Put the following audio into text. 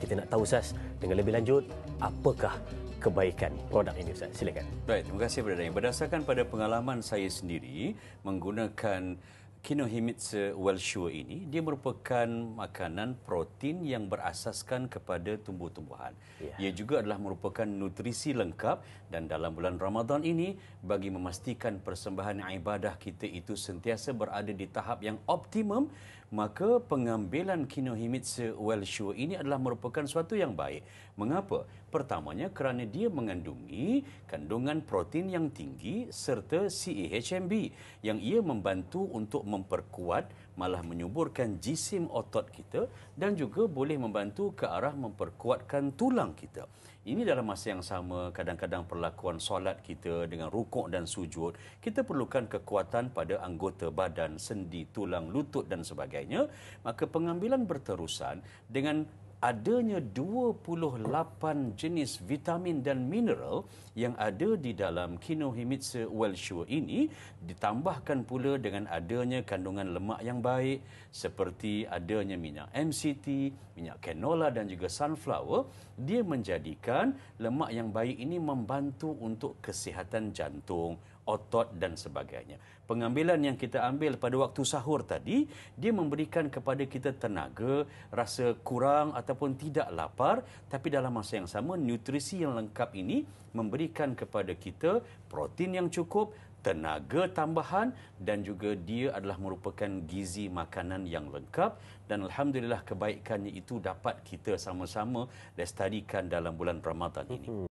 kita nak tahu Ustaz dengan lebih lanjut apakah kebaikan produk ini Ustaz. Silakan. Baik, terima kasih kepada Berdasarkan pada pengalaman saya sendiri menggunakan Kinohimitsu Welshua ini dia merupakan makanan protein yang berasaskan kepada tumbuh-tumbuhan. Yeah. Ia juga adalah merupakan nutrisi lengkap dan dalam bulan Ramadan ini bagi memastikan persembahan ibadah kita itu sentiasa berada di tahap yang optimum, maka pengambilan Kinohimitsu Welshua ini adalah merupakan suatu yang baik. Mengapa? Pertamanya kerana dia mengandungi kandungan protein yang tinggi serta CEHMB yang ia membantu untuk memperkuat malah menyuburkan jisim otot kita dan juga boleh membantu ke arah memperkuatkan tulang kita. Ini dalam masa yang sama kadang-kadang perlakuan solat kita dengan rukuk dan sujud, kita perlukan kekuatan pada anggota badan, sendi, tulang, lutut dan sebagainya. Maka pengambilan berterusan dengan adanya 28 jenis vitamin dan mineral yang ada di dalam Kinohimitsu Wellsure ini ditambahkan pula dengan adanya kandungan lemak yang baik seperti adanya minyak MCT, minyak canola dan juga sunflower, dia menjadikan lemak yang baik ini membantu untuk kesihatan jantung, otot dan sebagainya. Pengambilan yang kita ambil pada waktu sahur tadi, dia memberikan kepada kita tenaga, rasa kurang ataupun tidak lapar, tapi dalam masa yang sama nutrisi yang lengkap ini memberikan kepada kita protein yang cukup, tenaga tambahan dan juga dia adalah merupakan gizi makanan yang lengkap dan alhamdulillah kebaikannya itu dapat kita sama-sama lestarikan dalam bulan Ramadan ini. Hmm.